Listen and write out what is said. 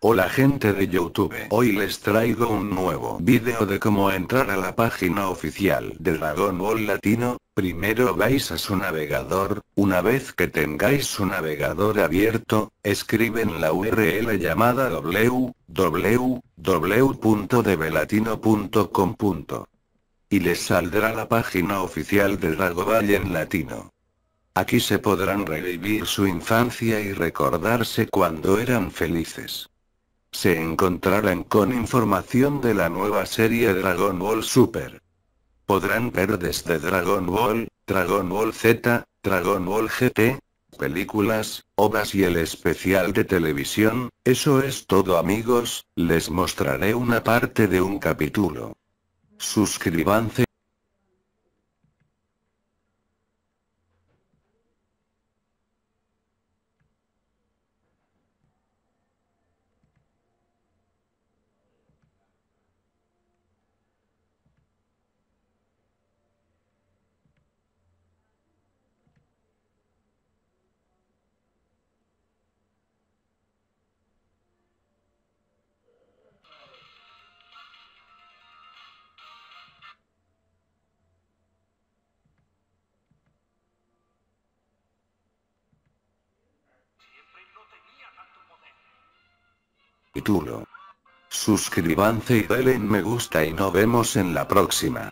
Hola gente de Youtube, hoy les traigo un nuevo video de cómo entrar a la página oficial de Dragon Ball Latino, primero vais a su navegador, una vez que tengáis su navegador abierto, escriben la URL llamada www.dblatino.com. Y les saldrá la página oficial de Dragon Ball en latino. Aquí se podrán revivir su infancia y recordarse cuando eran felices se encontrarán con información de la nueva serie Dragon Ball Super. Podrán ver desde Dragon Ball, Dragon Ball Z, Dragon Ball GT, películas, obras y el especial de televisión, eso es todo amigos, les mostraré una parte de un capítulo. Suscríbanse Suscríbanse y denle me gusta y nos vemos en la próxima.